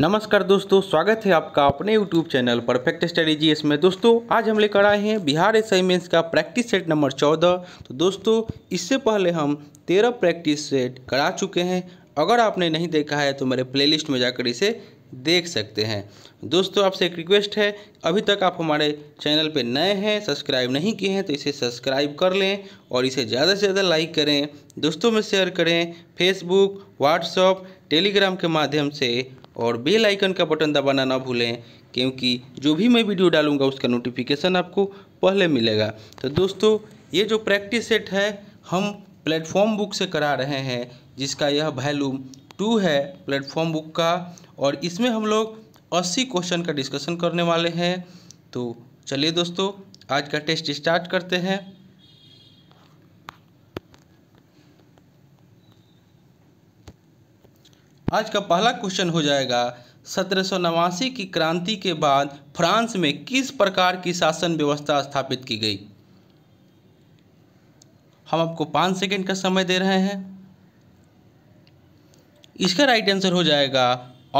नमस्कार दोस्तों स्वागत है आपका अपने यूट्यूब चैनल परफेक्ट स्ट्रेटेजी इसमें दोस्तों आज हम लेकर आए हैं बिहार असाइनमेंट्स का प्रैक्टिस सेट नंबर चौदह तो दोस्तों इससे पहले हम तेरह प्रैक्टिस सेट करा चुके हैं अगर आपने नहीं देखा है तो मेरे प्लेलिस्ट में जाकर इसे देख सकते हैं दोस्तों आपसे एक रिक्वेस्ट है अभी तक आप हमारे चैनल पर नए हैं सब्सक्राइब नहीं किए हैं तो इसे सब्सक्राइब कर लें और इसे ज़्यादा से ज़्यादा लाइक करें दोस्तों में शेयर करें फेसबुक व्हाट्सअप टेलीग्राम के माध्यम से और बेल आइकन का बटन दबाना ना भूलें क्योंकि जो भी मैं वीडियो डालूंगा उसका नोटिफिकेशन आपको पहले मिलेगा तो दोस्तों ये जो प्रैक्टिस सेट है हम प्लेटफॉर्म बुक से करा रहे हैं जिसका यह वैल्यूम टू है प्लेटफॉर्म बुक का और इसमें हम लोग अस्सी क्वेश्चन का डिस्कशन करने वाले हैं तो चलिए दोस्तों आज का टेस्ट स्टार्ट करते हैं आज का पहला क्वेश्चन हो जाएगा सत्रह की क्रांति के बाद फ्रांस में किस प्रकार की शासन व्यवस्था स्थापित की गई हम आपको पाँच सेकंड का समय दे रहे हैं इसका राइट आंसर हो जाएगा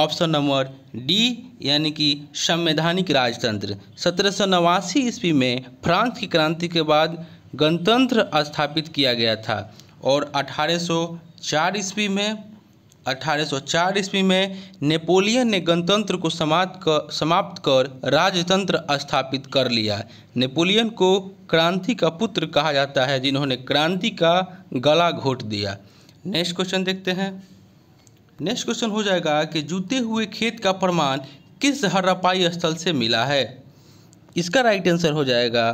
ऑप्शन नंबर डी यानी कि संवैधानिक राजतंत्र सत्रह सौ नवासी ईस्वी में फ्रांस की क्रांति के बाद गणतंत्र स्थापित किया गया था और 1804 ईस्वी में 1804 ईस्वी में नेपोलियन ने गणतंत्र को समाप्त कर समाप्त कर राजतंत्र स्थापित कर लिया नेपोलियन को क्रांति का पुत्र कहा जाता है जिन्होंने क्रांति का गला घोट दिया नेक्स्ट क्वेश्चन देखते हैं नेक्स्ट क्वेश्चन हो जाएगा कि जूते हुए खेत का प्रमाण किस हड़प्पाई स्थल से मिला है इसका राइट आंसर हो जाएगा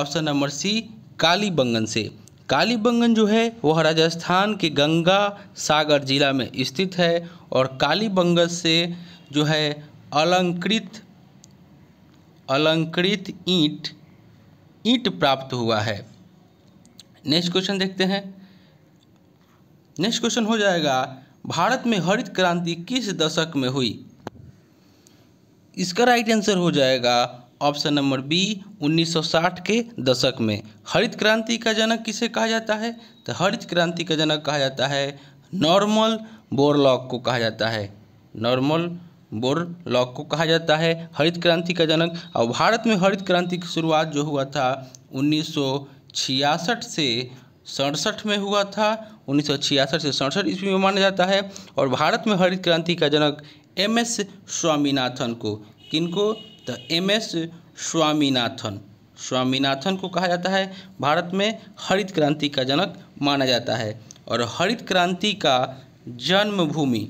ऑप्शन नंबर सी कालीबंगन से कालीबंगन जो है वह राजस्थान के गंगा सागर जिला में स्थित है और कालीबंगन से जो है अलंकृत अलंकृत ईंट ईंट प्राप्त हुआ है नेक्स्ट क्वेश्चन देखते हैं नेक्स्ट क्वेश्चन हो जाएगा भारत में हरित क्रांति किस दशक में हुई इसका राइट आंसर हो जाएगा ऑप्शन नंबर बी 1960 के दशक में हरित क्रांति का जनक किसे कहा जाता है तो हरित क्रांति का जनक कहा जाता है नॉर्मल बोरलॉक को कहा जाता है नॉर्मल बोरलॉक को कहा जाता है हरित क्रांति का जनक और भारत में हरित क्रांति की शुरुआत जो हुआ था उन्नीस से सड़सठ में हुआ था 1966 से सड़सठ ईस्वी में माना जाता है और भारत में हरित क्रांति का जनक एम एस स्वामीनाथन को किनको तो एम एस स्वामीनाथन स्वामीनाथन को कहा जाता है भारत में हरित क्रांति का जनक माना जाता है और हरित क्रांति का जन्मभूमि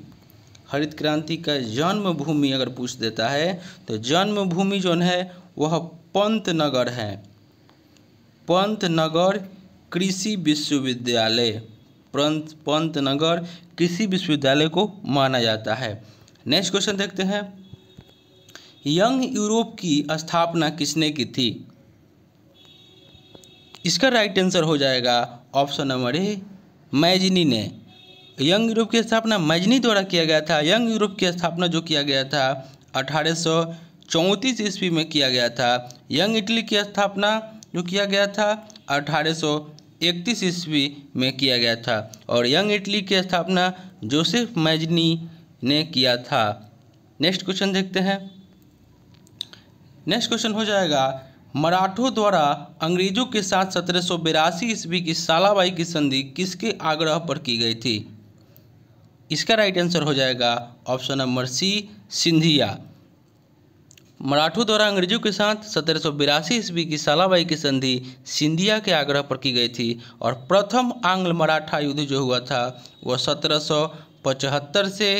हरित क्रांति का जन्मभूमि अगर पूछ देता है तो जन्मभूमि जो है वह पंत नगर है पंत नगर कृषि विश्वविद्यालय पंत नगर कृषि विश्वविद्यालय को माना जाता है नेक्स्ट क्वेश्चन देखते हैं यंग यूरोप की स्थापना किसने की थी इसका राइट आंसर हो जाएगा ऑप्शन नंबर ए मैजनी ने यंग यूरोप की स्थापना मैजनी द्वारा किया गया था यंग यूरोप की स्थापना जो किया गया था अठारह चौंतीस ईस्वी में किया गया था यंग इटली की स्थापना जो किया गया था अठारह इकतीस ईस्वी में किया गया था और यंग इटली की स्थापना जोसेफ मैजनी ने किया था नेक्स्ट क्वेश्चन देखते हैं नेक्स्ट क्वेश्चन हो जाएगा मराठों द्वारा अंग्रेजों के साथ सत्रह सौ बिरासी ईस्वी की सालाबाई की संधि किसके आग्रह पर की गई थी इसका राइट आंसर हो जाएगा ऑप्शन नंबर सी सिंधिया मराठों द्वारा अंग्रेजों के साथ सत्रह सौ बिरासी ईस्वी की सालाबाई की संधि सिंधिया के आग्रह पर की गई थी और प्रथम आंग्ल मराठा युद्ध जो हुआ था वह सत्रह सौ पचहत्तर से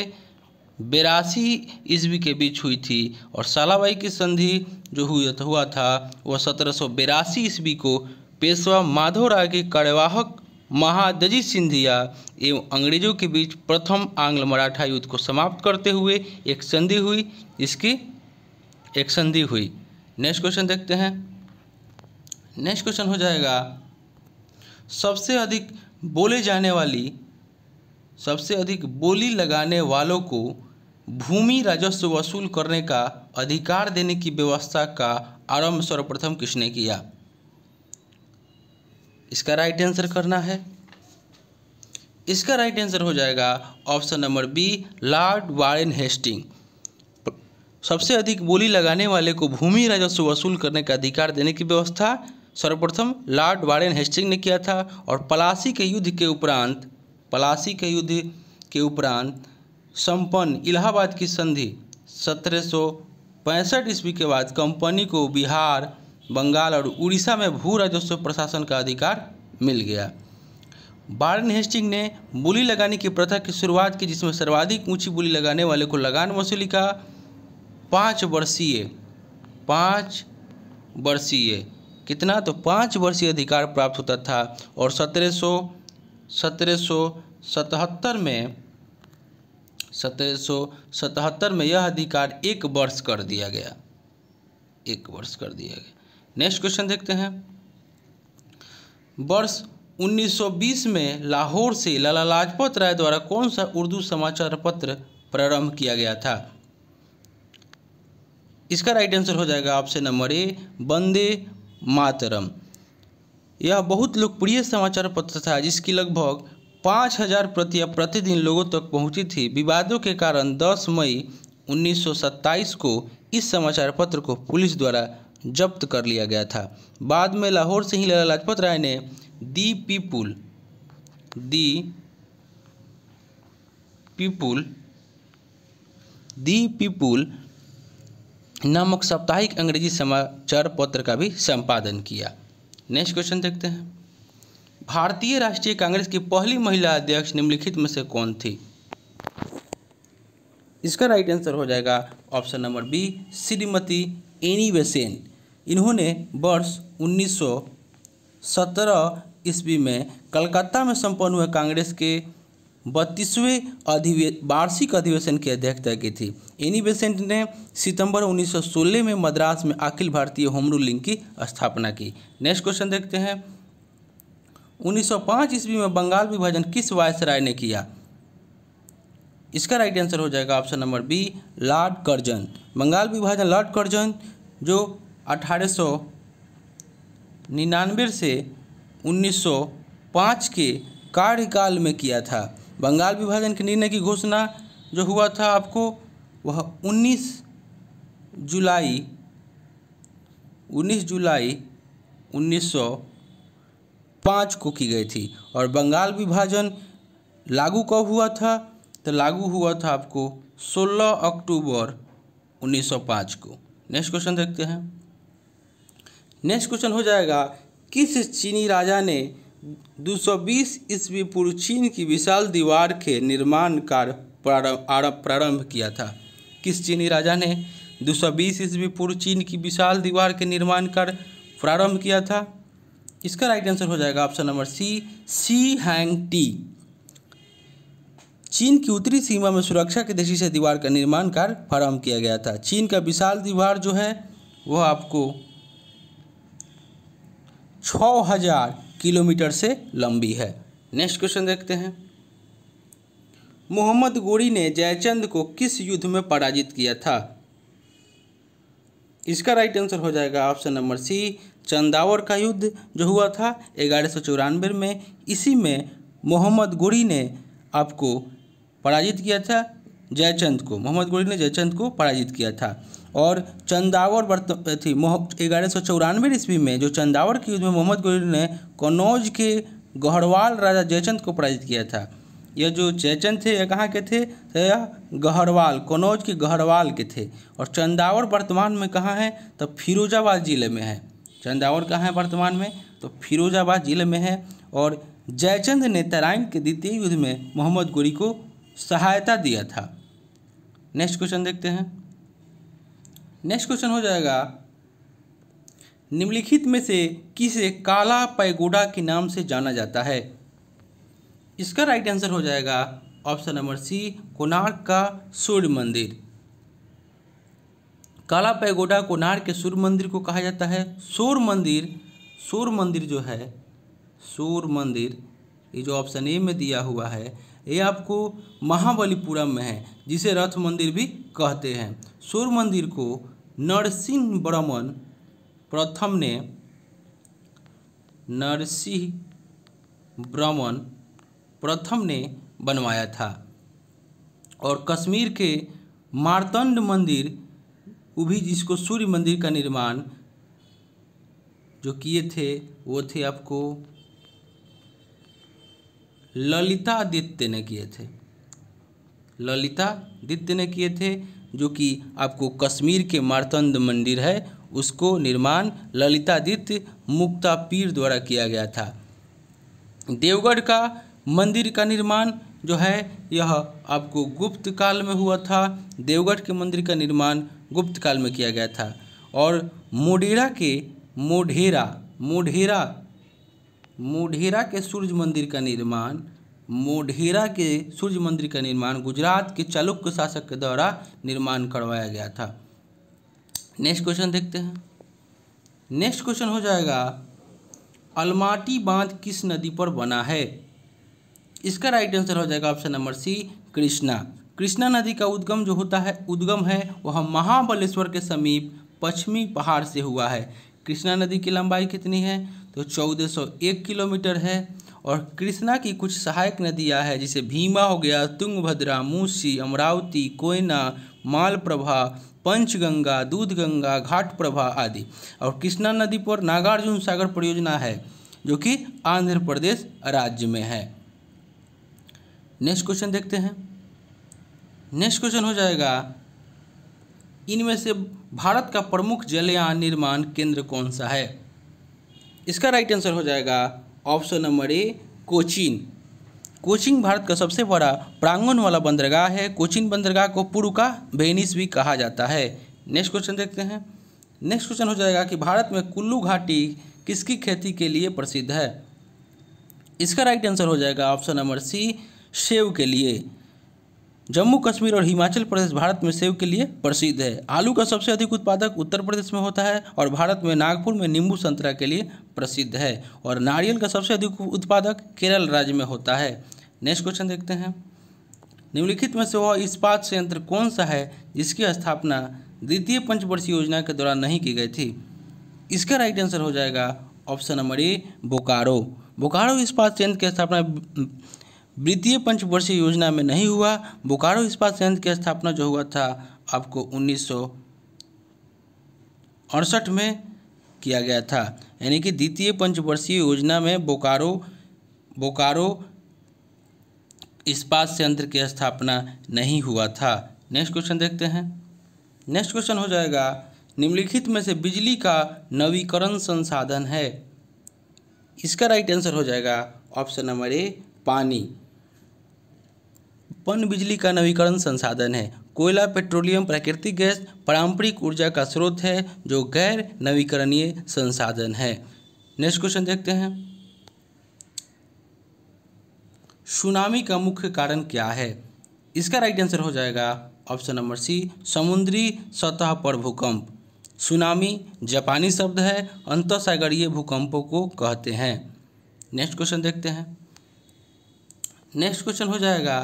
बेरासी ईस्वी के बीच हुई थी और सालाबाई की संधि जो हुई हुआ था वह सत्रह सौ बेरासी ईस्वी को पेशवा माधव राय के कार्यवाहक महादजी सिंधिया एवं अंग्रेजों के बीच प्रथम आंग्ल मराठा युद्ध को समाप्त करते हुए एक संधि हुई इसकी एक संधि हुई नेक्स्ट क्वेश्चन देखते हैं नेक्स्ट क्वेश्चन हो जाएगा सबसे अधिक बोले जाने वाली सबसे अधिक बोली लगाने वालों को भूमि राजस्व वसूल करने का अधिकार देने की व्यवस्था का आरंभ सर्वप्रथम किसने किया इसका राइट आंसर करना है इसका राइट आंसर हो जाएगा option number B Lord Warren Hastings सबसे अधिक बोली लगाने वाले को भूमि राजस्व वसूल करने का अधिकार देने की व्यवस्था सर्वप्रथम लॉर्ड वारेन हेस्टिंग ने किया था और पलासी के युद्ध के उपरांत पलासी के युद्ध के उपरांत संपन्न इलाहाबाद की संधि सत्रह सौ पैंसठ ईस्वी के बाद कंपनी को बिहार बंगाल और उड़ीसा में भू राजस्व प्रशासन का अधिकार मिल गया बार्न हेस्टिंग ने बोली लगाने की प्रथा की शुरुआत की जिसमें सर्वाधिक ऊंची बोली लगाने वाले को लगान वसूली का पाँच वर्षीय पाँच वर्षीय कितना तो पाँच वर्षीय अधिकार प्राप्त होता था और सत्रह सौ सत्रह में सत्रह में यह अधिकार एक वर्ष कर दिया गया एक वर्ष कर दिया गया नेक्स्ट क्वेश्चन देखते हैं वर्ष 1920 में लाहौर से लाला लाजपत राय द्वारा कौन सा उर्दू समाचार पत्र प्रारंभ किया गया था इसका राइट आंसर हो जाएगा ऑप्शन नंबर ए बंदे मातरम यह बहुत लोकप्रिय समाचार पत्र था जिसकी लगभग पाँच हजार प्रतियाँ प्रतिदिन लोगों तक पहुंची थी विवादों के कारण 10 मई 1927 को इस समाचार पत्र को पुलिस द्वारा जब्त कर लिया गया था बाद में लाहौर से ही लाला लाजपत राय ने the People the People the People नामक साप्ताहिक अंग्रेजी समाचार पत्र का भी संपादन किया नेक्स्ट क्वेश्चन देखते हैं भारतीय राष्ट्रीय कांग्रेस की पहली महिला अध्यक्ष निम्नलिखित में से कौन थी इसका राइट आंसर हो जाएगा option number B Shrimati Annie Besant इन्होंने वर्ष 1917 ईस्वी में कलकत्ता में संपन्न हुए कांग्रेस के बत्तीसवें अधिवे वार्षिक अधिवेशन की अध्यक्षता की थी एनी बेसेंट ने सितंबर 1916 में मद्रास में अखिल भारतीय होम रूल लिंग की स्थापना की नेक्स्ट क्वेश्चन देखते हैं 1905 ईस्वी में बंगाल विभाजन किस वायसराय ने किया इसका राइट आंसर हो जाएगा option number B Lord Curzon Bengal विभाजन लॉर्ड कर्जन जो अठारह से उन्नीस के कार्यकाल में किया था बंगाल विभाजन के निर्णय की घोषणा जो हुआ था आपको वह 19 जुलाई 19 जुलाई 1905 को की गई थी और बंगाल विभाजन लागू कब हुआ था तो लागू हुआ था आपको 16 अक्टूबर 1905 को नेक्स्ट क्वेश्चन देखते हैं नेक्स्ट क्वेश्चन हो जाएगा किस चीनी राजा ने दो सौ बीस ईस्वी पूर्व चीन की विशाल दीवार के निर्माण कार्य प्रारंभ किया था किस चीनी राजा ने दो सौ बीस ईस्वी पूर्व चीन की विशाल दीवार के निर्माण कार्य प्रारंभ किया था इसका राइट आंसर हो जाएगा ऑप्शन नंबर सी सी हैंग टी चीन की उत्तरी सीमा में सुरक्षा की दृष्टि से दीवार का निर्माण कार्य प्रारंभ किया गया था चीन का विशाल दीवार जो है वह आपको छः हजार किलोमीटर से लंबी है नेक्स्ट क्वेश्चन देखते हैं मोहम्मद गोरी ने जयचंद को किस युद्ध में पराजित किया था इसका राइट आंसर हो जाएगा ऑप्शन नंबर सी चंदावर का युद्ध जो हुआ था ग्यारह में इसी में मोहम्मद गोरी ने आपको पराजित किया था जयचंद को मोहम्मद गोरी ने जयचंद को पराजित किया था और चंदावर वर्त थी ग्यारह सौ चौरानवे ईस्वी में जो चंदावर के युद्ध में मोहम्मद गोरी ने कन्नौज के गहरवाल राजा जयचंद को पराजित किया था यह जो जयचंद थे यह कहाँ के थे तो यह गहरवाल कन्नौज के गहरवाल के थे और चंदावर वर्तमान में कहाँ है तो फिरोजाबाद ज़िले में है चंदावर कहाँ है वर्तमान में तो फिरोजाबाद ज़िले में है और जयचंद ने तराइन के द्वितीय युद्ध में मोहम्मद गोरी को सहायता दिया था नेक्स्ट क्वेश्चन देखते हैं नेक्स्ट क्वेश्चन हो जाएगा निम्नलिखित में से किसे काला पैगोडा के नाम से जाना जाता है इसका राइट आंसर हो जाएगा ऑप्शन नंबर सी कोणार्क का सूर्य मंदिर काला पैगोडा कोणार्क के सूर्य मंदिर को कहा जाता है सूर्य मंदिर सूर्य मंदिर जो है सूर्य मंदिर ये जो ऑप्शन ए में दिया हुआ है ये आपको महाबलीपुरम में है जिसे रथ मंदिर भी कहते हैं सूर्य मंदिर को नरसिंह वर्मन प्रथम ने नरसिंह वर्मन प्रथम ने बनवाया था और कश्मीर के मारतंड मंदिर वो भी जिसको सूर्य मंदिर का निर्माण जो किए थे वो थे आपको ललितादित्य ने किए थे ललितादित्य ने किए थे जो कि आपको कश्मीर के मारतंद मंदिर है उसको निर्माण ललितादित्य मुक्ता पीर द्वारा किया गया था देवगढ़ का मंदिर का निर्माण जो है यह आपको गुप्त काल में हुआ था देवगढ़ के मंदिर का निर्माण गुप्त काल में किया गया था और मोडेरा के मोढेरा मोढेरा मोढेरा के सूर्य मंदिर का निर्माण मोढेरा के सूर्य मंदिर का निर्माण गुजरात के चालुक्य शासक के द्वारा निर्माण करवाया गया था नेक्स्ट क्वेश्चन देखते हैं नेक्स्ट क्वेश्चन हो जाएगा अलमाटी बांध किस नदी पर बना है इसका राइट आंसर हो जाएगा option number C Krishna Krishna नदी का उद्गम जो होता है उद्गम है वह महाबलेश्वर के समीप पश्चिमी पहाड़ से हुआ है कृष्णा नदी की लंबाई कितनी है तो चौदह सौ एक किलोमीटर है और कृष्णा की कुछ सहायक नदियाँ हैं जैसे भीमा हो गया तुंगभद्रा मूसी अमरावती कोयना मालप्रभा पंचगंगा दूधगंगा घाट प्रभा आदि और कृष्णा नदी पर नागार्जुन सागर परियोजना है जो कि आंध्र प्रदेश राज्य में है नेक्स्ट क्वेश्चन देखते हैं नेक्स्ट क्वेश्चन हो जाएगा इनमें से भारत का प्रमुख जलयान निर्माण केंद्र कौन सा है इसका राइट आंसर हो जाएगा ऑप्शन नंबर ए कोचीन कोचिंग भारत का सबसे बड़ा प्रांगण वाला बंदरगाह है कोचिन बंदरगाह को पूर्व का बेनिस भी कहा जाता है नेक्स्ट क्वेश्चन देखते हैं नेक्स्ट क्वेश्चन हो जाएगा कि भारत में कुल्लू घाटी किसकी खेती के लिए प्रसिद्ध है इसका राइट आंसर हो जाएगा ऑप्शन नंबर सी सेव के लिए जम्मू कश्मीर और हिमाचल प्रदेश भारत में सेब के लिए प्रसिद्ध है आलू का सबसे अधिक उत्पादक उत्तर प्रदेश में होता है और भारत में नागपुर में नींबू संतरा के लिए प्रसिद्ध है और नारियल का सबसे अधिक उत्पादक केरल राज्य में होता है नेक्स्ट क्वेश्चन देखते हैं निम्नलिखित में से वह इस्पात संयंत्र कौन सा है जिसकी स्थापना द्वितीय पंचवर्षीय योजना के दौरान नहीं की गई थी इसका राइट आंसर हो जाएगा option number A Bokaro Bokaro इस्पात संयंत्र की स्थापना वित्तीय पंचवर्षीय योजना में नहीं हुआ बोकारो इस्पात संयंत्र की स्थापना जो हुआ था आपको उन्नीस अड़सठ में किया गया था यानी कि द्वितीय पंचवर्षीय योजना में बोकारो बोकारो इस्पात संयंत्र की स्थापना नहीं हुआ था नेक्स्ट क्वेश्चन देखते हैं नेक्स्ट क्वेश्चन हो जाएगा निम्नलिखित में से बिजली का नवीकरण संसाधन है इसका राइट आंसर हो जाएगा ऑप्शन नंबर ए पानी पन बिजली का नवीकरण संसाधन है कोयला पेट्रोलियम प्राकृतिक गैस पारंपरिक ऊर्जा का स्रोत है जो गैर नवीकरणीय संसाधन है नेक्स्ट क्वेश्चन देखते हैं सुनामी का मुख्य कारण क्या है इसका राइट आंसर हो जाएगा ऑप्शन नंबर सी समुद्री सतह पर भूकंप सुनामी जापानी शब्द है अंतसागरीय भूकंपों को कहते हैं नेक्स्ट क्वेश्चन देखते हैं नेक्स्ट क्वेश्चन हो जाएगा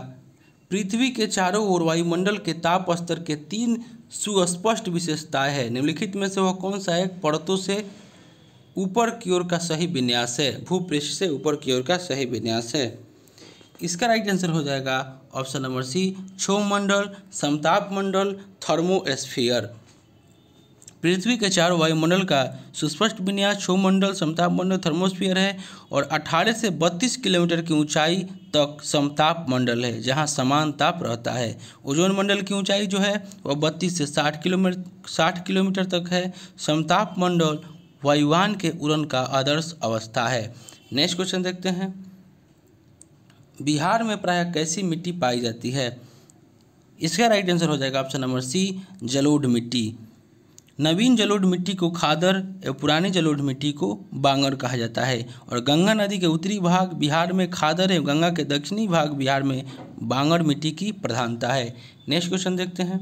पृथ्वी के चारों ओर वायुमंडल के ताप स्तर के तीन सुस्पष्ट विशेषताएं हैं निम्नलिखित में से वह कौन सा है परतों से ऊपर की ओर का सही विन्यास है भूपृष्ठ से ऊपर की ओर का सही विन्यास है इसका राइट आंसर हो जाएगा ऑप्शन नंबर सी क्षोभ मंडल समताप मंडल थर्मोस्फीयर पृथ्वी के चारों वायुमंडल का सुस्पष्ट विन्यास समताप मंडल थर्मोस्फीयर है और 18 से 32 किलोमीटर की ऊंचाई तक समताप मंडल है जहां समान ताप रहता है ओजोन मंडल की ऊंचाई जो है वह 32 से 60 किलोमीटर 60 किलोमीटर तक है समताप मंडल वायुवान के उड़न का आदर्श अवस्था है नेक्स्ट क्वेश्चन देखते हैं बिहार में प्राय कैसी मिट्टी पाई जाती है इसका राइट आंसर हो जाएगा ऑप्शन नंबर सी जलोढ़ मिट्टी नवीन जलोढ़ मिट्टी को खादर एवं पुरानी जलोढ़ मिट्टी को बांगर कहा जाता है और गंगा नदी के उत्तरी भाग बिहार में खादर एवं गंगा के दक्षिणी भाग बिहार में बांगर मिट्टी की प्रधानता है नेक्स्ट क्वेश्चन देखते हैं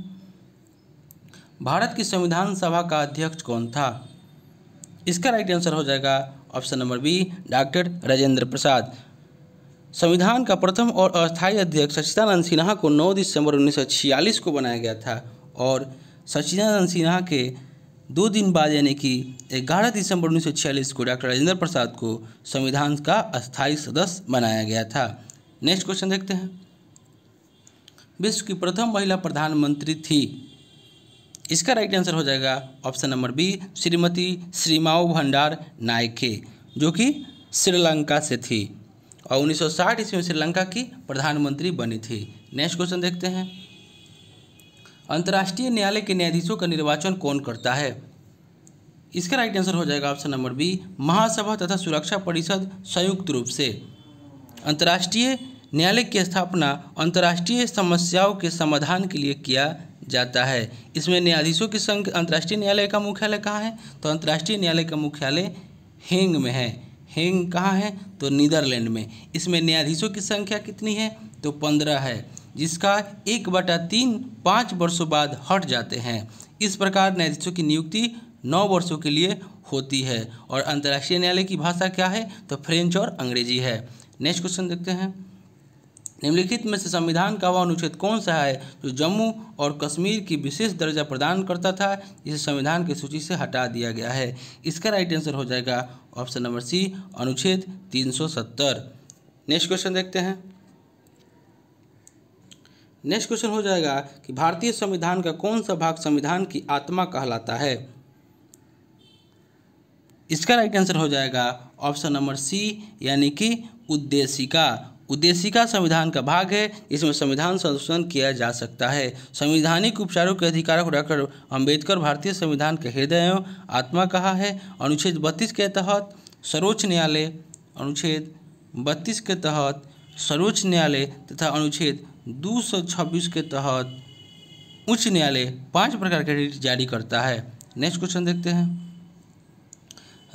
भारत की संविधान सभा का अध्यक्ष कौन था इसका राइट आंसर हो जाएगा option number B doctor Rajendra Prasad संविधान का प्रथम और अस्थायी अध्यक्ष सचिदानंद सिन्हा को 9 दिसंबर 1946 को बनाया गया था और सचिदानंद सिन्हा के दो दिन बाद यानी कि 11 दिसंबर 1946 को डॉक्टर राजेंद्र प्रसाद को संविधान का अस्थायी सदस्य बनाया गया था नेक्स्ट क्वेश्चन देखते हैं विश्व की प्रथम महिला प्रधानमंत्री थी इसका राइट आंसर हो जाएगा option number B Shrimati Sirimavo Bandaranaike जो कि श्रीलंका से थी और 1960 ईस्वी में श्रीलंका की प्रधानमंत्री बनी थी नेक्स्ट क्वेश्चन देखते हैं अंतर्राष्ट्रीय न्यायालय के न्यायाधीशों का निर्वाचन कौन करता है इसका राइट आंसर हो जाएगा ऑप्शन नंबर बी महासभा तथा सुरक्षा परिषद संयुक्त रूप से अंतर्राष्ट्रीय न्यायालय की स्थापना अंतर्राष्ट्रीय समस्याओं के समाधान के लिए किया जाता है इसमें न्यायाधीशों की संख्या अंतर्राष्ट्रीय न्यायालय का मुख्यालय कहाँ है तो अंतर्राष्ट्रीय न्यायालय का मुख्यालय हेंग में है हेंग कहाँ है तो नीदरलैंड में इसमें न्यायाधीशों की संख्या कितनी है तो पंद्रह है जिसका एक बटा तीन पाँच वर्षों बाद हट जाते हैं इस प्रकार न्यायाधीशों की नियुक्ति नौ वर्षों के लिए होती है और अंतर्राष्ट्रीय न्यायालय की भाषा क्या है तो फ्रेंच और अंग्रेजी है नेक्स्ट क्वेश्चन देखते हैं निम्नलिखित में से संविधान का वह अनुच्छेद कौन सा है जो जम्मू और कश्मीर की विशेष दर्जा प्रदान करता था जिसे संविधान की सूची से हटा दिया गया है इसका राइट आंसर हो जाएगा ऑप्शन नंबर सी अनुच्छेद 370 नेक्स्ट क्वेश्चन देखते हैं नेक्स्ट क्वेश्चन हो जाएगा कि भारतीय संविधान का कौन सा भाग संविधान की आत्मा कहलाता है इसका राइट आंसर हो जाएगा ऑप्शन नंबर सी यानी कि उद्देशिका उद्देशिका संविधान का भाग है इसमें संविधान संशोधन किया जा सकता है संविधानिक उपचारों के अधिकारों को डॉक्टर अंबेडकर भारतीय संविधान के हृदय एवं आत्मा कहा है अनुच्छेद बत्तीस के तहत सर्वोच्च न्यायालय अनुच्छेद बत्तीस के तहत सर्वोच्च न्यायालय तथा अनुच्छेद 226 के तहत उच्च न्यायालय पांच प्रकार के रिट जारी करता है नेक्स्ट क्वेश्चन देखते हैं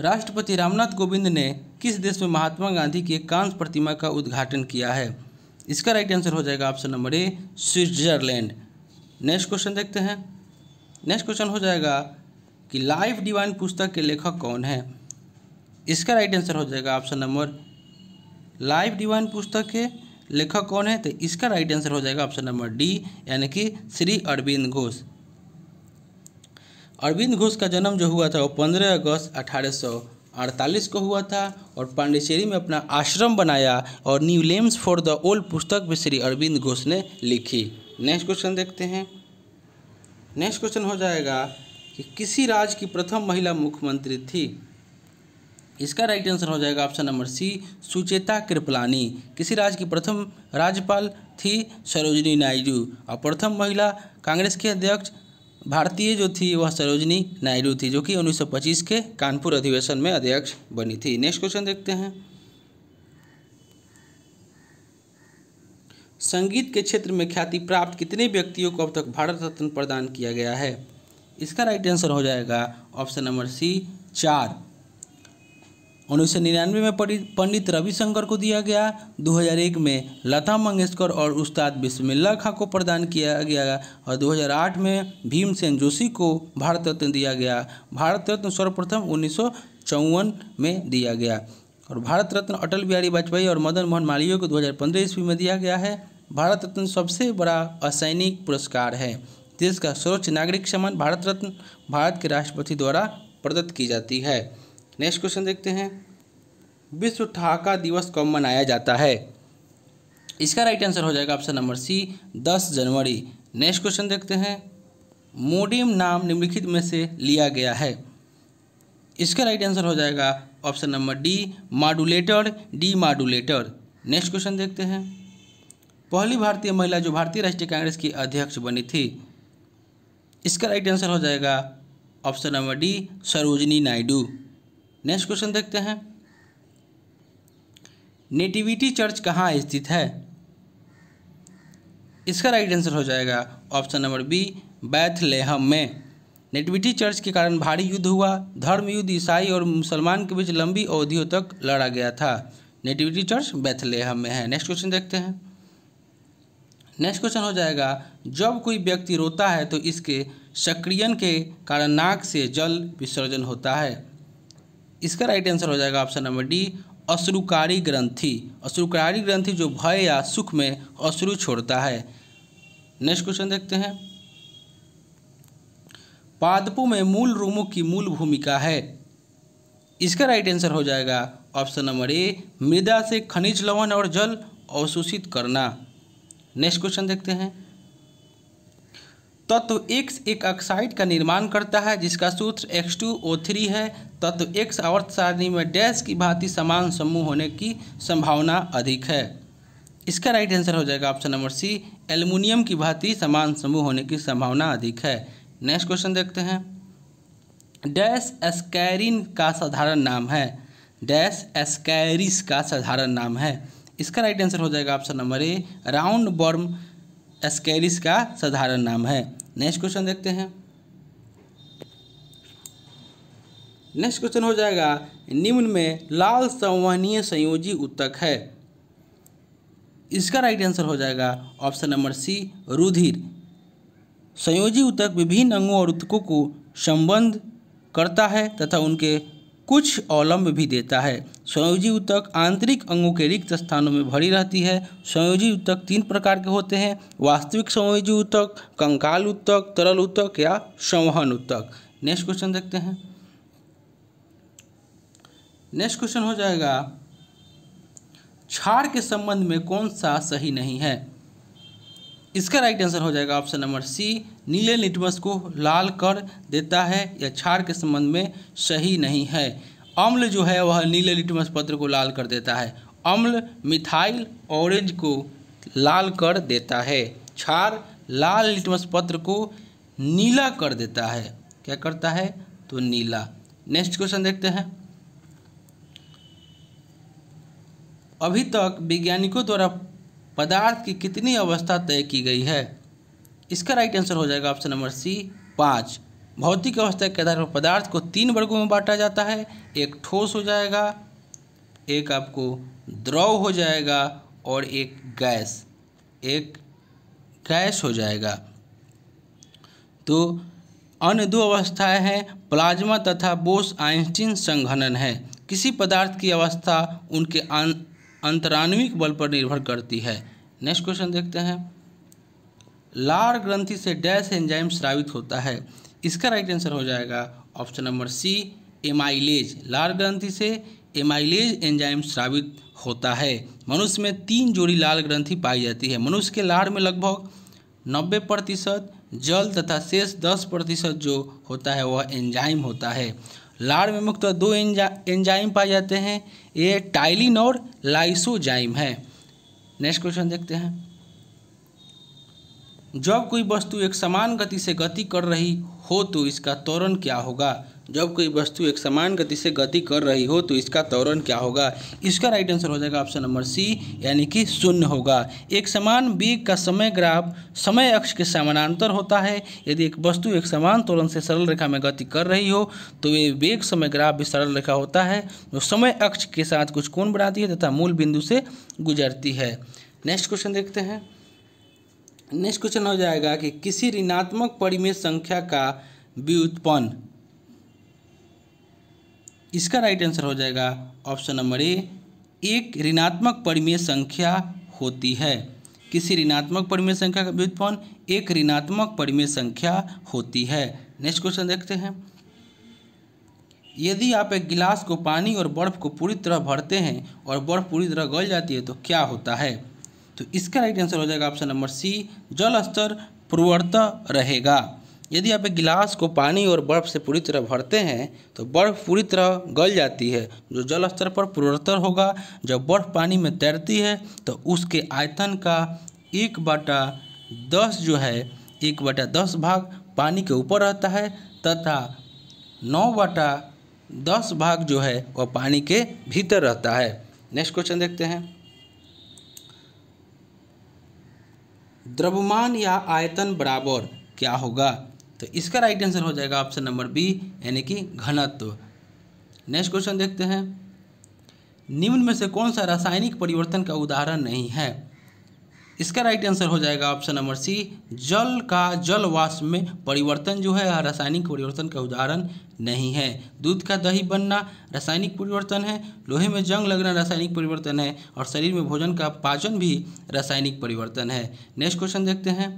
राष्ट्रपति रामनाथ कोविंद ने किस देश में महात्मा गांधी की कांस प्रतिमा का उद्घाटन किया है इसका राइट आंसर हो जाएगा option number A Switzerland next question देखते हैं नेक्स्ट क्वेश्चन हो जाएगा कि लाइफ डिवाइन पुस्तक के लेखक कौन है इसका राइट आंसर हो जाएगा ऑप्शन नंबर लाइफ डिवाइन पुस्तक के लेखक कौन है तो इसका राइट आंसर हो जाएगा ऑप्शन नंबर डी यानी कि श्री अरविंद घोष अरविंद घोष का जन्म जो हुआ था वो 15 अगस्त 1848 को हुआ था और पांडिचेरी में अपना आश्रम बनाया और new lamps for the old पुस्तक भी श्री अरविंद घोष ने लिखी नेक्स्ट क्वेश्चन देखते हैं नेक्स्ट क्वेश्चन हो जाएगा कि किसी राज्य की प्रथम महिला मुख्यमंत्री थी इसका राइट आंसर हो जाएगा option number C Sucheta Kripalani किसी राज्य की प्रथम राज्यपाल थी सरोजनी नायडू और प्रथम महिला कांग्रेस के अध्यक्ष भारतीय जो थी वह सरोजनी नायडू थी जो कि 1925 के कानपुर अधिवेशन में अध्यक्ष बनी थी नेक्स्ट क्वेश्चन देखते हैं संगीत के क्षेत्र में ख्याति प्राप्त कितने व्यक्तियों को अब तक भारत रत्न प्रदान किया गया है इसका राइट आंसर हो जाएगा ऑप्शन नंबर सी चार उन्नीस में पंडित रविशंकर को दिया गया 2001 में लता मंगेशकर और उस्ताद बिस्मिल्ला खां को प्रदान किया गया और 2008 में भीमसेन जोशी को भारत रत्न दिया गया भारत रत्न सर्वप्रथम उन्नीस में दिया गया और भारत रत्न अटल बिहारी वाजपेयी और मदन मोहन मालवीय को 2015 ईस्वी में दिया गया है भारत रत्न सबसे बड़ा असैनिक पुरस्कार है देश का सर्वोच्च नागरिक सम्मान भारत रत्न भारत के राष्ट्रपति द्वारा प्रदत्त की जाती है नेक्स्ट क्वेश्चन देखते हैं विश्व ठाका दिवस कब मनाया जाता है इसका राइट आंसर हो जाएगा ऑप्शन नंबर सी दस जनवरी नेक्स्ट क्वेश्चन देखते हैं मोडियम नाम निम्नलिखित में से लिया गया है इसका राइट आंसर हो जाएगा option number D modulator demodulator next question देखते हैं पहली भारतीय महिला जो भारतीय राष्ट्रीय कांग्रेस की अध्यक्ष बनी थी इसका राइट आंसर हो जाएगा option number D Sarojini Naidu next question देखते हैं नेटिविटी चर्च कहाँ स्थित है इसका राइट आंसर हो जाएगा ऑप्शन नंबर बी बैथलेहम में नेटिविटी चर्च के कारण भारी युद्ध हुआ धर्म युद्ध ईसाई और मुसलमान के बीच लंबी अवधियों तक लड़ा गया था नेटिविटी चर्च बैथलेहम में है नेक्स्ट क्वेश्चन देखते हैं नेक्स्ट क्वेश्चन हो जाएगा जब कोई व्यक्ति रोता है तो इसके सक्रियन के कारण नाक से जल विसर्जन होता है इसका राइट आंसर हो जाएगा ऑप्शन नंबर डी अश्रुकारी ग्रंथि अश्रुकारी ग्रंथि जो भय या सुख में अश्रु छोड़ता है नेक्स्ट क्वेश्चन देखते हैं पादपों में मूल रूमों की मूल भूमिका है इसका राइट आंसर हो जाएगा ऑप्शन नंबर ए मृदा से खनिज लवण और जल अवशोषित करना नेक्स्ट क्वेश्चन देखते हैं तत्व एक्स एक ऑक्साइड का निर्माण करता है जिसका सूत्र एक्स टू ओ थ्री है तत्व X आवर्त सारणी में डैश की भांति समान समूह होने की संभावना अधिक है इसका राइट आंसर हो जाएगा ऑप्शन नंबर सी एल्युमिनियम की भांति समान समूह होने की संभावना अधिक है नेक्स्ट क्वेश्चन देखते हैं डैश एस्कैरिन का साधारण नाम है डैश एस्कैरिस का साधारण नाम है इसका राइट आंसर हो जाएगा option number A round worm Ascaris का साधारण नाम है नेक्स्ट क्वेश्चन देखते हैं नेक्स्ट क्वेश्चन हो जाएगा निम्न में लाल संवहनीय संयोजी उत्तक है इसका राइट आंसर हो जाएगा ऑप्शन नंबर सी रुधिर संयोजी उत्तक विभिन्न अंगों और उत्तकों को संबंध करता है तथा उनके कुछ अवलंब भी देता है संयोजी उतक आंतरिक अंगों के रिक्त स्थानों में भरी रहती है संयोजी ऊतक तीन प्रकार के होते हैं वास्तविक संयोजी उतक कंकाल उत्तक तरल उतक या संवहन उतक नेक्स्ट क्वेश्चन देखते हैं नेक्स्ट क्वेश्चन हो जाएगा छाड़ के संबंध में कौन सा सही नहीं है इसका राइट आंसर हो जाएगा ऑप्शन नंबर सी नीले लिटमस को लाल कर देता है यह क्षार के संबंध में सही नहीं है अम्ल जो है वह नीले लिटमस पत्र को लाल कर देता है अम्ल मिथाइल ऑरेंज को लाल कर देता है क्षार लाल लिटमस पत्र को नीला कर देता है क्या करता है तो नीला नेक्स्ट क्वेश्चन देखते हैं अभी तक वैज्ञानिकों द्वारा पदार्थ की कितनी अवस्था तय की गई है इसका राइट आंसर हो जाएगा ऑप्शन नंबर सी पाँच भौतिक अवस्था के आधार पर पदार्थ को तीन वर्गों में बांटा जाता है एक ठोस हो जाएगा एक आपको द्रव हो जाएगा और एक गैस एक गैस हो जाएगा तो अन्य दो अवस्थाएं हैं प्लाज्मा तथा बोस आइंस्टीन संघनन है किसी पदार्थ की अवस्था उनके अं-, अंतरान्विक बल पर निर्भर करती है नेक्स्ट क्वेश्चन देखते हैं लार ग्रंथि से डैश एंजाइम स्रावित होता है इसका राइट आंसर हो जाएगा ऑप्शन नंबर सी एमाइलेज लार ग्रंथि से एमाइलेज एंजाइम स्रावित होता है मनुष्य में तीन जोड़ी लाल ग्रंथि पाई जाती है मनुष्य के लार में लगभग नब्बे प्रतिशत जल तथा शेष दस प्रतिशत जो होता है वह एंजाइम होता है लार में मुख्य दो एंजा एंजाइम पाए जाते हैं ये टाइलिन और लाइसोजाइम है नेक्स्ट क्वेश्चन देखते हैं जब कोई वस्तु एक समान गति से गति कर रही हो तो इसका त्वरण क्या होगा जब कोई वस्तु एक समान गति से गति कर रही हो तो इसका त्वरण क्या होगा इसका राइट आंसर हो जाएगा ऑप्शन नंबर सी यानी कि शून्य होगा एक समान वेग का समय ग्राफ समय अक्ष के समानांतर होता है यदि एक वस्तु एक समान त्वरण से सरल रेखा में गति कर रही हो तो ये वेग समय ग्राफ भी सरल रेखा होता है जो तो समय अक्ष के साथ कुछ कोण बनाती है तथा मूल बिंदु से गुजरती है नेक्स्ट क्वेश्चन देखते हैं नेक्स्ट क्वेश्चन हो जाएगा कि किसी ऋणात्मक परिमेय संख्या का व्युत्पन्न इसका राइट आंसर हो जाएगा ऑप्शन नंबर ए एक ऋणात्मक परिमेय संख्या होती है किसी ऋणात्मक परिमेय संख्या का व्युत्पन्न एक ऋणात्मक परिमेय संख्या होती है नेक्स्ट क्वेश्चन देखते हैं यदि आप एक गिलास को पानी और बर्फ़ को पूरी तरह भरते हैं और बर्फ़ पूरी तरह गल जाती है तो क्या होता है तो इसका राइट आंसर हो जाएगा ऑप्शन नंबर सी जल स्तर पूर्वता रहेगा यदि आप एक गिलास को पानी और बर्फ़ से पूरी तरह भरते हैं तो बर्फ़ पूरी तरह गल जाती है जो जल स्तर पर पूर्वतर होगा जब बर्फ़ पानी में तैरती है तो उसके आयतन का एक बटा दस जो है एक बटा दस भाग पानी के ऊपर रहता है तथा नौ बटा दस भाग जो है वह पानी के भीतर रहता है नेक्स्ट क्वेश्चन देखते हैं द्रव्यमान या आयतन बराबर क्या होगा तो इसका राइट आंसर हो जाएगा ऑप्शन नंबर बी यानी कि घनत्व नेक्स्ट क्वेश्चन देखते हैं निम्न में से कौन सा रासायनिक परिवर्तन का उदाहरण नहीं है इसका राइट आंसर हो जाएगा ऑप्शन नंबर सी जल का जल वाष्प में परिवर्तन जो है रासायनिक परिवर्तन का उदाहरण नहीं है दूध का दही बनना रासायनिक परिवर्तन है लोहे में जंग लगना रासायनिक परिवर्तन है और शरीर में भोजन का पाचन भी रासायनिक परिवर्तन है नेक्स्ट क्वेश्चन देखते हैं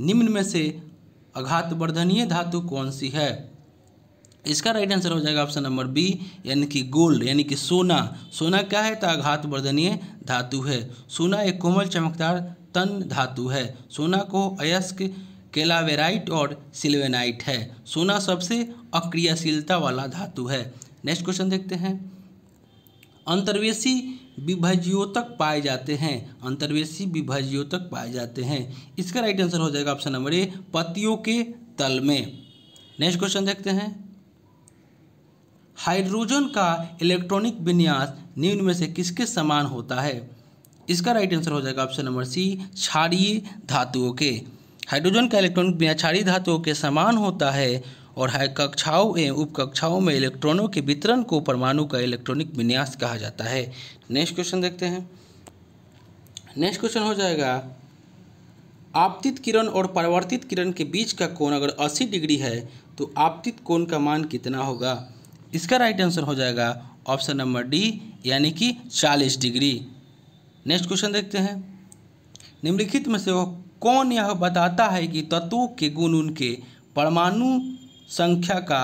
निम्न में से अघातवर्धनीय धातु कौन सी है इसका राइट आंसर हो जाएगा ऑप्शन नंबर बी यानी कि गोल्ड यानी कि सोना सोना क्या है तो आघात वर्धनीय धातु है सोना एक कोमल चमकदार तन धातु है सोना को अयस्क केलावेराइट और सिल्वेनाइट है सोना सबसे अक्रियाशीलता वाला धातु है नेक्स्ट क्वेश्चन देखते हैं अंतर्वेशी विभज्योतक पाए जाते हैं अंतर्वेशी विभज्योतक पाए जाते हैं इसका राइट आंसर हो जाएगा ऑप्शन नंबर ए पतियों के तल में नेक्स्ट क्वेश्चन देखते हैं हाइड्रोजन का इलेक्ट्रॉनिक विन्यास निम्न में से किसके समान होता है इसका राइट आंसर हो जाएगा ऑप्शन नंबर सी क्षारीय धातुओं के हाइड्रोजन का इलेक्ट्रॉनिक विन्यास क्षारीय धातुओं के समान होता है और कक्षाओं एवं उपकक्षाओं में इलेक्ट्रॉनों के वितरण को परमाणु का इलेक्ट्रॉनिक विन्यास कहा जाता है नेक्स्ट क्वेश्चन देखते हैं नेक्स्ट क्वेश्चन हो जाएगा आपतित किरण और परावर्तित किरण के बीच का कोण अगर 80 डिग्री है तो आपतित कोण का मान कितना होगा इसका राइट आंसर हो जाएगा ऑप्शन नंबर डी यानी कि चालीस डिग्री नेक्स्ट क्वेश्चन देखते हैं निम्नलिखित में से वह कौन यह बताता है कि तत्वों के गुण उनके परमाणु संख्या का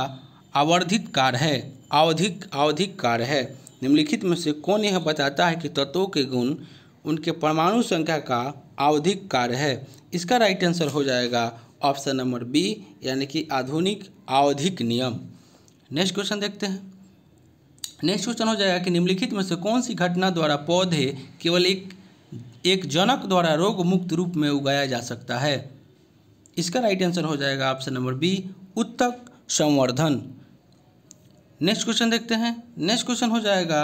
आवर्धित कार है आवधिक आवधिक कार है निम्नलिखित में से कौन यह बताता है कि तत्वों के गुण उनके परमाणु संख्या का आवधिक कार है इसका राइट आंसर हो जाएगा ऑप्शन नंबर बी यानी कि आधुनिक आवधिक नियम नेक्स्ट क्वेश्चन देखते हैं नेक्स्ट क्वेश्चन हो जाएगा कि निम्नलिखित में से कौन सी घटना द्वारा पौधे केवल एक एक जनक द्वारा रोग मुक्त रूप में उगाया जा सकता है इसका राइट आंसर हो जाएगा ऑप्शन नंबर बी उत्तक संवर्धन नेक्स्ट क्वेश्चन देखते हैं नेक्स्ट क्वेश्चन हो जाएगा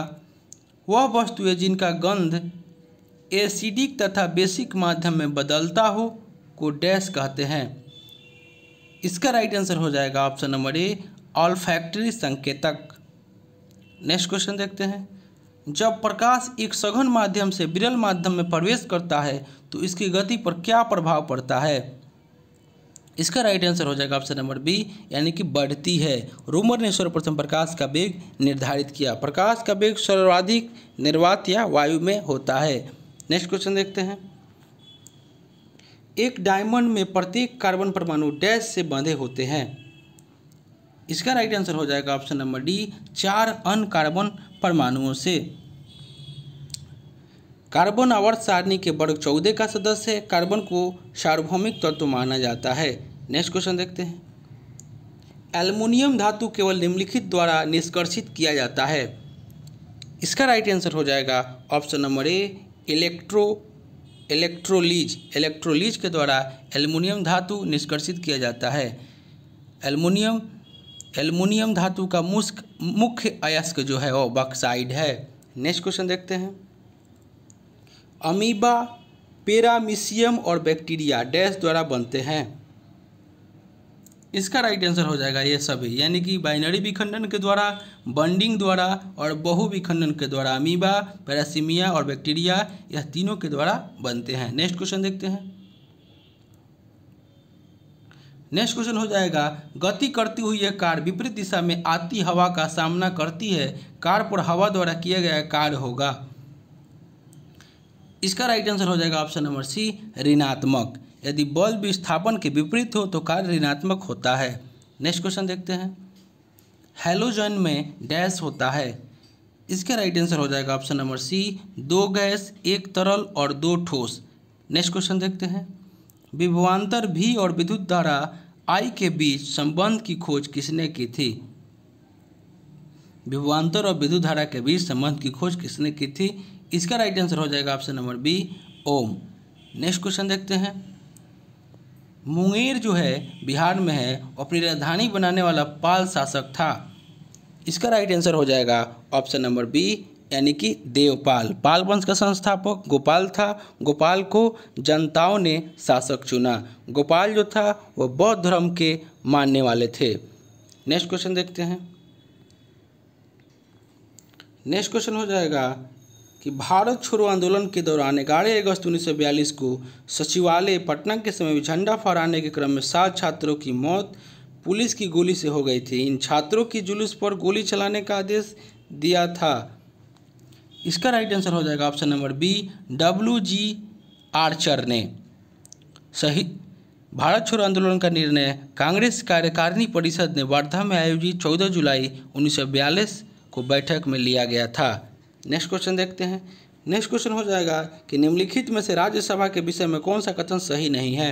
वह वस्तु है जिनका गंध एसिडिक तथा बेसिक माध्यम में बदलता हो को डैश कहते हैं इसका राइट आंसर हो जाएगा ऑप्शन नंबर ए ऑल्फैक्टरी संकेतक नेक्स्ट क्वेश्चन देखते हैं जब प्रकाश एक सघन माध्यम से विरल माध्यम में प्रवेश करता है तो इसकी गति पर क्या प्रभाव पड़ता है इसका राइट आंसर हो जाएगा ऑप्शन नंबर बी यानी कि बढ़ती है रूमर ने सर्वप्रथम प्रकाश का वेग निर्धारित किया प्रकाश का वेग सर्वाधिक निर्वात या वायु में होता है नेक्स्ट क्वेश्चन देखते हैं एक डायमंड में प्रत्येक कार्बन परमाणु डैश से बंधे होते हैं इसका राइट आंसर हो जाएगा ऑप्शन नंबर डी चार अन कार्बन परमाणुओं से कार्बन आवर्त सारणी के वर्ग चौदह का सदस्य है कार्बन को सार्वभौमिक तत्व तो माना जाता है नेक्स्ट क्वेश्चन देखते हैं एल्युमिनियम धातु केवल निम्नलिखित द्वारा निष्कर्षित किया जाता है इसका राइट आंसर हो जाएगा option number A electro electrolysis electrolysis के द्वारा एल्युमिनियम धातु निष्कर्षित किया जाता है एल्युमिनियम एल्युमिनियम धातु का मुस्क मुख्य अयस्क जो है वो बक्साइड है नेक्स्ट क्वेश्चन देखते हैं अमीबा पेरामिशियम और बैक्टीरिया डैश द्वारा बनते हैं इसका राइट आंसर हो जाएगा ये सभी यानी कि बाइनरी विखंडन के द्वारा बंडिंग द्वारा और बहुविखंडन के द्वारा अमीबा पैरासीमिया और बैक्टीरिया यह तीनों के द्वारा बनते हैं नेक्स्ट क्वेश्चन देखते हैं नेक्स्ट क्वेश्चन हो जाएगा गति करती हुई यह कार विपरीत दिशा में आती हवा का सामना करती है कार पर हवा द्वारा किया गया कार्य होगा इसका राइट आंसर हो जाएगा ऑप्शन नंबर सी ऋणात्मक यदि बल विस्थापन के विपरीत हो तो कार्य ऋणात्मक होता है नेक्स्ट क्वेश्चन देखते हैं हेलोजन में डैश होता है इसका राइट आंसर हो जाएगा ऑप्शन नंबर सी दो गैस एक तरल और दो ठोस नेक्स्ट क्वेश्चन देखते हैं विभवान्तर भी और विद्युत धारा आई के बीच संबंध की खोज किसने की थी विभवान्तर और विद्युत धारा के बीच संबंध की खोज किसने की थी इसका राइट आंसर हो जाएगा option number B ohm next question देखते हैं मुंगेर जो है बिहार में है और अपनी राजधानी बनाने वाला पाल शासक था इसका राइट आंसर हो जाएगा ऑप्शन नंबर बी यानी कि देवपाल पाल वंश का संस्थापक गोपाल था गोपाल को जनताओं ने शासक चुना गोपाल जो था वह बौद्ध धर्म के मानने वाले थे नेक्स्ट क्वेश्चन देखते हैं नेक्स्ट क्वेश्चन हो जाएगा कि भारत छोड़ो आंदोलन के दौरान ग्यारह अगस्त बयालीस को सचिवालय पटना के समय झंडा फहराने के क्रम में सात छात्रों की मौत पुलिस की गोली से हो गई थी इन छात्रों की जुलूस पर गोली चलाने का आदेश दिया था इसका राइट आंसर हो जाएगा option number B W G Archer ने सही भारत छोड़ो आंदोलन का निर्णय कांग्रेस कार्यकारिणी परिषद ने वर्धा में आयोजित 14 जुलाई 1942 को बैठक में लिया गया था नेक्स्ट क्वेश्चन देखते हैं नेक्स्ट क्वेश्चन हो जाएगा कि निम्नलिखित में से राज्यसभा के विषय में कौन सा कथन सही नहीं है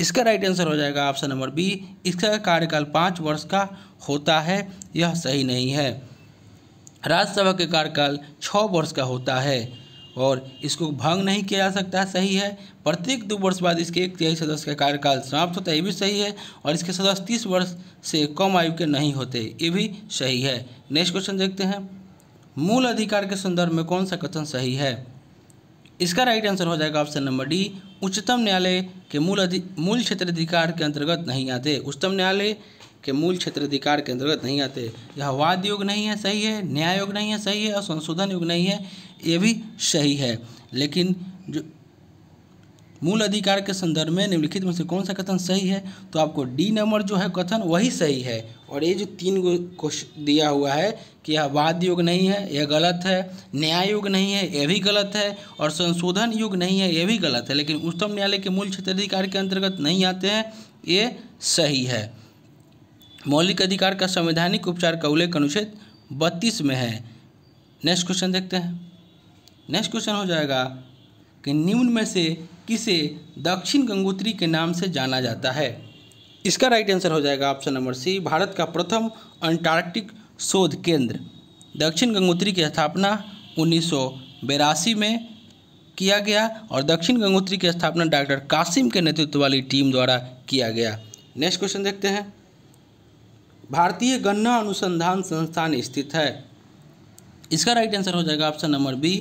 इसका राइट आंसर हो जाएगा ऑप्शन नंबर बी इसका कार्यकाल पाँच वर्ष का होता है यह सही नहीं है राज्यसभा के कार्यकाल छः वर्ष का होता है और इसको भंग नहीं किया जा सकता है सही है प्रत्येक दो वर्ष बाद इसके एक तिहाई सदस्य का कार्यकाल समाप्त होता है ये भी सही है और इसके सदस्य तीस वर्ष से कम आयु के नहीं होते ये भी सही है नेक्स्ट क्वेश्चन देखते हैं मूल अधिकार के संदर्भ में कौन सा कथन सही है इसका राइट आंसर हो जाएगा ऑप्शन नंबर डी उच्चतम न्यायालय के मूल अधि मूल क्षेत्र अधिकार के अंतर्गत नहीं आते उच्चतम न्यायालय के मूल क्षेत्राधिकार के अंतर्गत नहीं आते यह वाद योग नहीं है सही है न्याय युग नहीं है सही है और संशोधन युग नहीं है ये भी सही है लेकिन जो मूल अधिकार के संदर्भ में निम्नलिखित में से कौन सा कथन सही है तो आपको डी नंबर जो है कथन वही सही है और ये जो तीन को दिया हुआ है कि यह वाद योग नहीं है यह गलत है न्याय युग नहीं है यह भी गलत है और संशोधन युग नहीं है यह भी गलत है लेकिन उच्चतम न्यायालय के मूल क्षेत्राधिकार के अंतर्गत नहीं आते हैं ये सही है मौलिक अधिकार का संवैधानिक उपचार का उल्लेख अनुच्छेद बत्तीस में है नेक्स्ट क्वेश्चन देखते हैं नेक्स्ट क्वेश्चन हो जाएगा कि निम्न में से किसे दक्षिण गंगोत्री के नाम से जाना जाता है इसका राइट आंसर हो जाएगा ऑप्शन नंबर सी भारत का प्रथम अंटार्कटिक शोध केंद्र दक्षिण गंगोत्री की स्थापना उन्नीस में किया गया और दक्षिण गंगोत्री की स्थापना डॉक्टर कासिम के नेतृत्व वाली टीम द्वारा किया गया नेक्स्ट क्वेश्चन देखते हैं भारतीय गन्ना अनुसंधान संस्थान स्थित है इसका राइट आंसर हो जाएगा ऑप्शन नंबर बी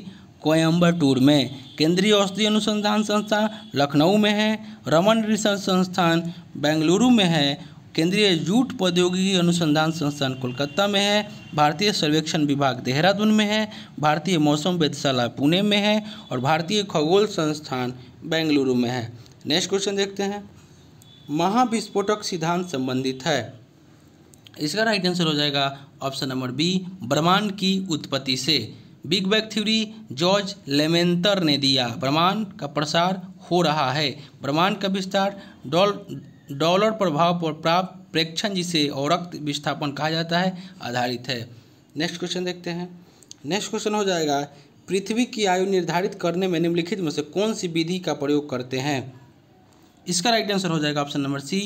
कोयम्बटूर में केंद्रीय औषधि अनुसंधान संस्थान लखनऊ में है रमन रिसर्च संस्थान बेंगलुरु में है केंद्रीय जूट प्रौद्योगिकी अनुसंधान संस्थान कोलकाता में है भारतीय सर्वेक्षण विभाग देहरादून में है भारतीय मौसम वेधशाला पुणे में है और भारतीय खगोल संस्थान बेंगलुरु में है नेक्स्ट क्वेश्चन देखते हैं महाविस्फोटक सिद्धांत संबंधित है इसका राइट आंसर हो जाएगा ऑप्शन नंबर बी ब्रह्मांड की उत्पत्ति से big bang theory George Lemaitre ने दिया ब्रह्मांड का प्रसार हो रहा है ब्रह्मांड का विस्तार डॉल डॉलर प्रभाव पर प्राप्त प्रेक्षण जिसे औरक्त विस्थापन कहा जाता है आधारित है नेक्स्ट क्वेश्चन देखते हैं नेक्स्ट क्वेश्चन हो जाएगा पृथ्वी की आयु निर्धारित करने में निम्नलिखित में से कौन सी विधि का प्रयोग करते हैं इसका राइट आंसर हो जाएगा option number C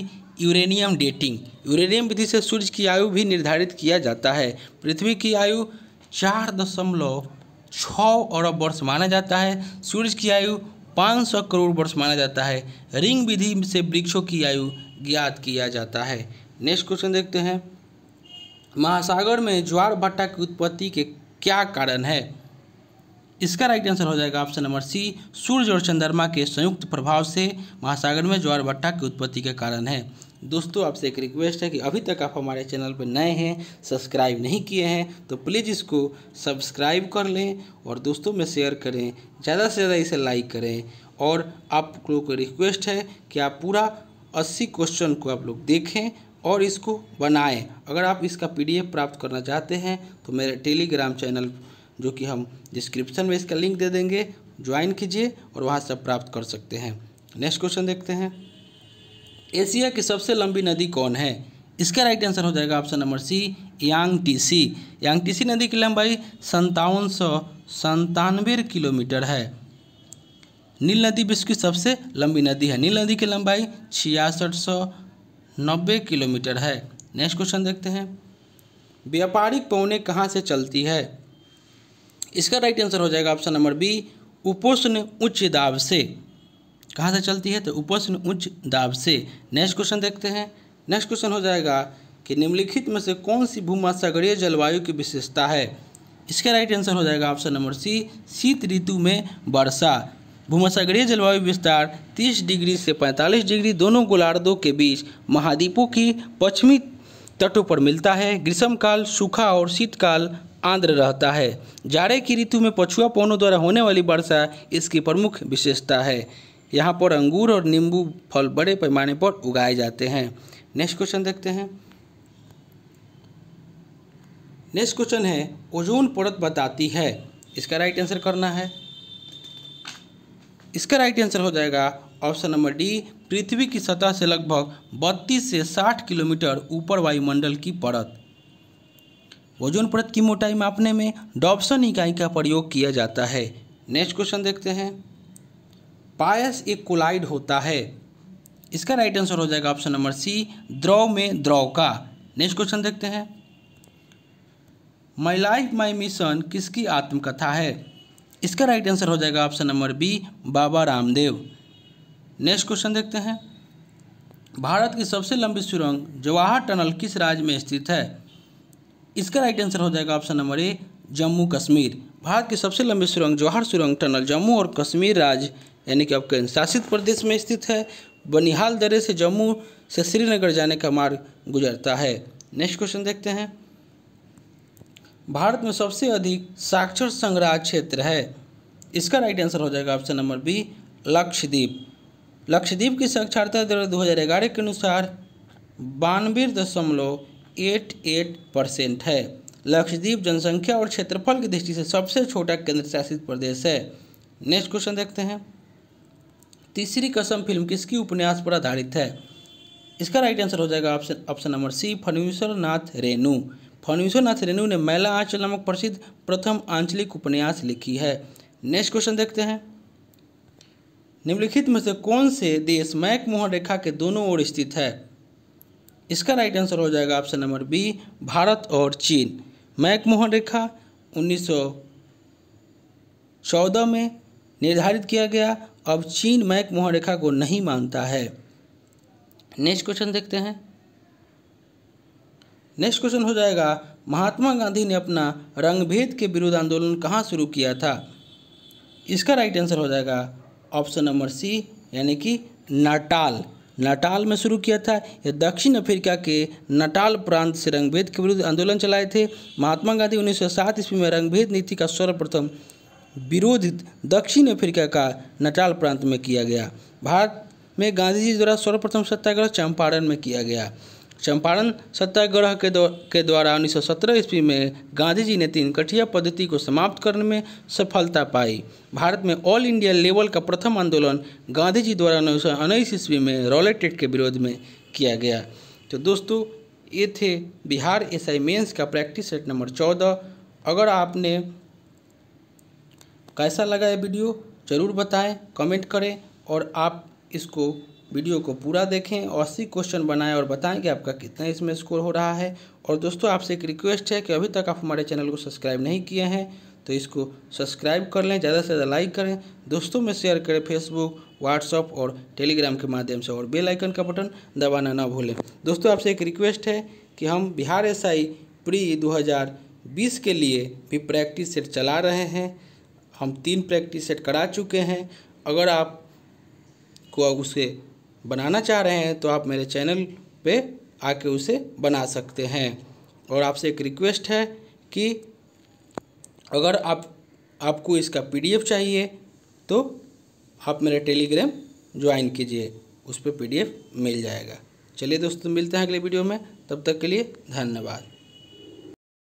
uranium dating uranium विधि से सूर्य की आयु भी निर्धारित किया जाता है पृथ्वी की आयु चार दशमलव छः अरब वर्ष माना जाता है सूर्य की आयु 500 करोड़ वर्ष माना जाता है रिंग विधि से वृक्षों की आयु ज्ञात किया जाता है नेक्स्ट क्वेश्चन देखते हैं महासागर में ज्वार भट्टा की उत्पत्ति के क्या कारण है इसका राइट आंसर हो जाएगा ऑप्शन नंबर सी सूर्य और चंद्रमा के संयुक्त प्रभाव से महासागर में ज्वार भट्टा की उत्पत्ति का कारण है दोस्तों आपसे एक रिक्वेस्ट है कि अभी तक आप हमारे चैनल पर नए हैं सब्सक्राइब नहीं किए हैं तो प्लीज़ इसको सब्सक्राइब कर लें और दोस्तों में शेयर करें ज़्यादा से ज़्यादा इसे लाइक करें और आप लोगों को रिक्वेस्ट है कि आप पूरा अस्सी क्वेश्चन को आप लोग देखें और इसको बनाएं अगर आप इसका पीडीएफ प्राप्त करना चाहते हैं तो मेरे टेलीग्राम चैनल जो कि हम डिस्क्रिप्शन में इसका लिंक दे देंगे ज्वाइन कीजिए और वहाँ से प्राप्त कर सकते हैं नेक्स्ट क्वेश्चन देखते हैं एशिया की सबसे लंबी नदी कौन है इसका राइट आंसर हो जाएगा option number C Yangtze Yangtze नदी की लंबाई संतावन सौ संतानवे किलोमीटर है नील नदी विश्व की सबसे लंबी नदी है नील नदी की लंबाई छियासठ सौ नब्बे किलोमीटर है नेक्स्ट क्वेश्चन देखते हैं व्यापारिक पौने कहाँ से चलती है इसका राइट आंसर हो जाएगा ऑप्शन नंबर बी उपोष्ण उच्च दाब से कहाँ से चलती है तो उपोष्ण उच्च दाब से नेक्स्ट क्वेश्चन देखते हैं नेक्स्ट क्वेश्चन हो जाएगा कि निम्नलिखित में से कौन सी भूमासागरीय जलवायु की विशेषता है इसका राइट आंसर हो जाएगा ऑप्शन नंबर सी शीत ऋतु में वर्षा भूमासागरीय जलवायु विस्तार 30 डिग्री से 45 डिग्री दोनों गोलार्धों के बीच महाद्वीपों की पश्चिमी तटों पर मिलता है ग्रीष्मकाल सूखा और शीतकाल आंध्र रहता है जाड़े की ऋतु में पछुआ पौनों द्वारा होने वाली वर्षा इसकी प्रमुख विशेषता है यहाँ पर अंगूर और नींबू फल बड़े पैमाने पर उगाए जाते हैं नेक्स्ट क्वेश्चन देखते हैं नेक्स्ट क्वेश्चन है ओजोन परत बताती है इसका राइट आंसर करना है इसका राइट आंसर हो जाएगा ऑप्शन नंबर डी पृथ्वी की सतह से लगभग बत्तीस से 60 किलोमीटर ऊपर वायुमंडल की परत ओजोन परत की मोटाई मापने में डॉब्सन इकाई का प्रयोग किया जाता है नेक्स्ट क्वेश्चन देखते हैं पायस एक कोलाइड होता है इसका राइट आंसर हो जाएगा ऑप्शन नंबर सी द्रव में द्रव का नेक्स्ट क्वेश्चन देखते हैं माई लाइफ माई मिशन किसकी आत्मकथा है इसका राइट आंसर हो जाएगा option number B Baba Ramdev next question देखते हैं भारत की सबसे लंबी सुरंग जवाहर टनल किस राज्य में स्थित है इसका राइट आंसर हो जाएगा option number A Jammu Kashmir Bharat की सबसे लंबी सुरंग जवाहर सुरंग टनल जम्मू और कश्मीर राज्य यानी कि अब केंद्र शासित प्रदेश में स्थित है बनिहाल दर्रे से जम्मू से श्रीनगर जाने का मार्ग गुजरता है नेक्स्ट क्वेश्चन देखते हैं भारत में सबसे अधिक साक्षर संग्रह क्षेत्र है इसका राइट आंसर हो जाएगा option number B Lakshadweep Lakshadweep की साक्षरता दर दो के अनुसार बानवे दशमलव एट परसेंट है लक्षद्वीप जनसंख्या और क्षेत्रफल की दृष्टि से सबसे छोटा केंद्र शासित प्रदेश है नेक्स्ट क्वेश्चन देखते हैं तीसरी कसम फिल्म किसकी उपन्यास पर आधारित है इसका राइट आंसर हो जाएगा option option number C Phanishwar Nath Renu Phanishwar Nath Renu ने मैला आंचल नामक प्रसिद्ध प्रथम आंचलिक उपन्यास लिखी है नेक्स्ट क्वेश्चन देखते हैं निम्नलिखित में से कौन से देश मैकमोहन रेखा के दोनों ओर स्थित है इसका राइट आंसर हो जाएगा ऑप्शन नंबर बी भारत और चीन मैकमोहन रेखा 1914 में निर्धारित किया गया अब चीन मैकमोहन रेखा को नहीं मानता है नेक्स्ट क्वेश्चन देखते हैं नेक्स्ट क्वेश्चन हो जाएगा महात्मा गांधी ने अपना रंगभेद के विरुद्ध आंदोलन कहाँ शुरू किया था इसका राइट आंसर हो जाएगा ऑप्शन नंबर सी यानी कि नाटाल नटाल में शुरू किया था ये दक्षिण अफ्रीका के नटाल प्रांत से रंगभेद के विरुद्ध आंदोलन चलाए थे महात्मा गांधी 1907 ईस्वी में रंगभेद नीति का सर्वप्रथम विरोध दक्षिण अफ्रीका का नटाल प्रांत में किया गया भारत में गांधी जी द्वारा सर्वप्रथम सत्याग्रह चंपारण में किया गया चंपारण सत्याग्रह के, दौ, के द्वारा 1917 ईस्वी में गांधी जी ने तीन कठिया पद्धति को समाप्त करने में सफलता पाई भारत में ऑल इंडिया लेवल का प्रथम आंदोलन गांधी जी द्वारा उन्नीस उन्नीस ईस्वी में रॉलेटेड के विरोध में किया गया तो दोस्तों ये थे बिहार एस आई मेन्स का प्रैक्टिस सेट नंबर चौदह अगर आपने कैसा लगा ये वीडियो ज़रूर बताएं कमेंट करें और आप इसको वीडियो को पूरा देखें और अस्सी क्वेश्चन बनाएं और बताएं कि आपका कितना इसमें स्कोर हो रहा है और दोस्तों आपसे एक रिक्वेस्ट है कि अभी तक आप हमारे चैनल को सब्सक्राइब नहीं किए हैं तो इसको सब्सक्राइब कर लें ज़्यादा से ज़्यादा लाइक करें दोस्तों में शेयर करें फेसबुक व्हाट्सअप और टेलीग्राम के माध्यम से और बेल आइकन का बटन दबाना ना भूलें दोस्तों आपसे एक रिक्वेस्ट है कि हम बिहार एस आई प्री बीस के लिए भी प्रैक्टिस सेट चला रहे हैं हम तीन प्रैक्टिस सेट करा चुके हैं अगर आप को उसके बनाना चाह रहे हैं तो आप मेरे चैनल पे आके उसे बना सकते हैं और आपसे एक रिक्वेस्ट है कि अगर आप आपको इसका पीडीएफ चाहिए तो आप मेरे टेलीग्राम ज्वाइन कीजिए उस पर पी मिल जाएगा चलिए दोस्तों मिलते हैं अगले वीडियो में तब तक के लिए धन्यवाद